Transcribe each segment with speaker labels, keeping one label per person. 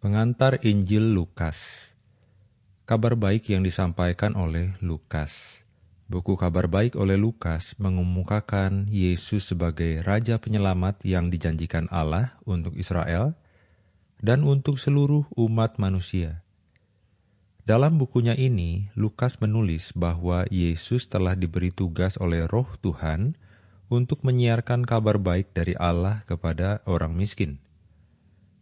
Speaker 1: Pengantar Injil Lukas. Kabar baik yang disampaikan oleh Lukas. Buku Kabar Baik oleh Lukas mengemukakan Yesus sebagai raja penyelamat yang dijanjikan Allah untuk Israel dan untuk seluruh umat manusia. Dalam bukunya ini, Lukas menulis bahwa Yesus telah diberi tugas oleh Roh Tuhan untuk menyiarkan kabar baik dari Allah kepada orang miskin.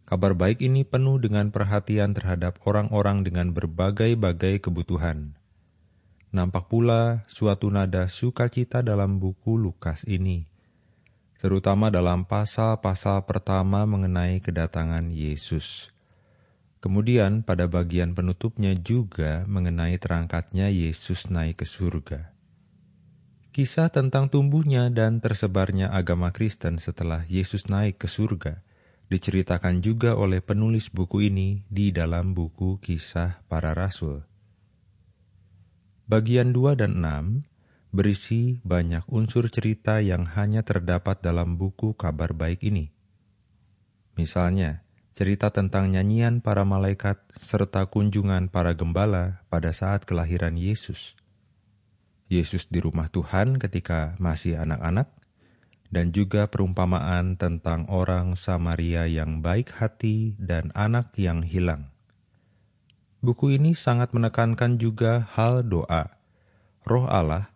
Speaker 1: Kabar baik ini penuh dengan perhatian terhadap orang-orang dengan berbagai-bagai kebutuhan. Nampak pula suatu nada sukacita dalam buku Lukas ini, terutama dalam pasal-pasal pertama mengenai kedatangan Yesus. Kemudian pada bagian penutupnya juga mengenai terangkatnya Yesus naik ke surga. Kisah tentang tumbuhnya dan tersebarnya agama Kristen setelah Yesus naik ke surga – diceritakan juga oleh penulis buku ini di dalam buku kisah para rasul. Bagian 2 dan 6 berisi banyak unsur cerita yang hanya terdapat dalam buku kabar baik ini. Misalnya, cerita tentang nyanyian para malaikat serta kunjungan para gembala pada saat kelahiran Yesus. Yesus di rumah Tuhan ketika masih anak-anak, dan juga perumpamaan tentang orang Samaria yang baik hati dan anak yang hilang. Buku ini sangat menekankan juga hal doa, roh Allah,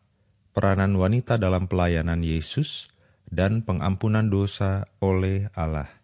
Speaker 1: peranan wanita dalam pelayanan Yesus, dan pengampunan dosa oleh Allah.